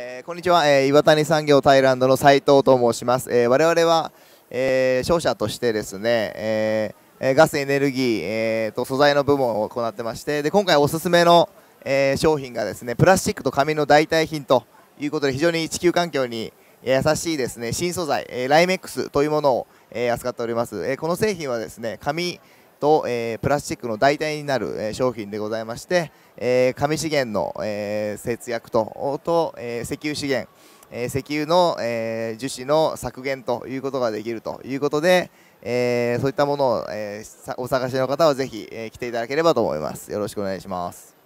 えー、こんにちは、えー、岩谷産業タイランドの斉藤と申します、えー、我々は、えー、商社としてですね、えー、ガスエネルギー、えー、と素材の部門を行ってましてで今回おすすめの、えー、商品がですねプラスチックと紙の代替品ということで非常に地球環境に優しいですね新素材、えー、ライメックスというものを、えー、扱っております、えー、この製品はですね紙と、えー、プラスチックの代替になる、えー、商品でございまして、えー、紙資源の、え節約とと、え石油資源、え石油の、え樹脂の削減ということができるということで、えそういったものを、えお探しの方はぜひ、え来ていただければと思います。よろしくお願いします。